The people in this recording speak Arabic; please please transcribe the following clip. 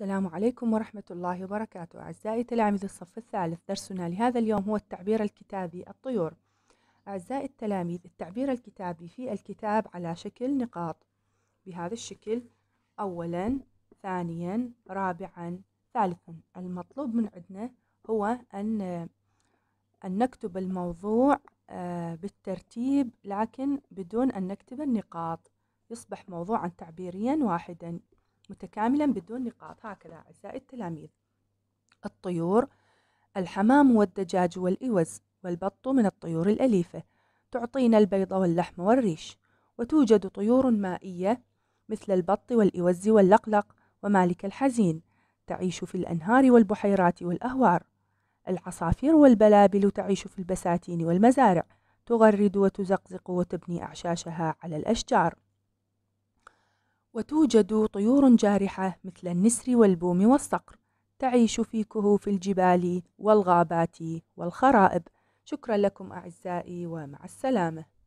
السلام عليكم ورحمة الله وبركاته أعزائي تلاميذ الصف الثالث درسنا لهذا اليوم هو التعبير الكتابي الطيور أعزائي التلاميذ التعبير الكتابي في الكتاب على شكل نقاط بهذا الشكل أولا ثانيا رابعا ثالثا المطلوب من عندنا هو أن أن نكتب الموضوع آه، بالترتيب لكن بدون أن نكتب النقاط يصبح موضوعا تعبيريا واحدا متكاملا بدون نقاط هكذا أعزائي التلاميذ الطيور الحمام والدجاج والإوز والبط من الطيور الأليفة تعطينا البيض واللحم والريش وتوجد طيور مائية مثل البط والإوز واللقلق ومالك الحزين تعيش في الأنهار والبحيرات والأهوار العصافير والبلابل تعيش في البساتين والمزارع تغرد وتزقزق وتبني أعشاشها على الأشجار وتوجد طيور جارحة مثل النسر والبوم والصقر تعيش في كهوف الجبال والغابات والخرائب شكرا لكم أعزائي ومع السلامة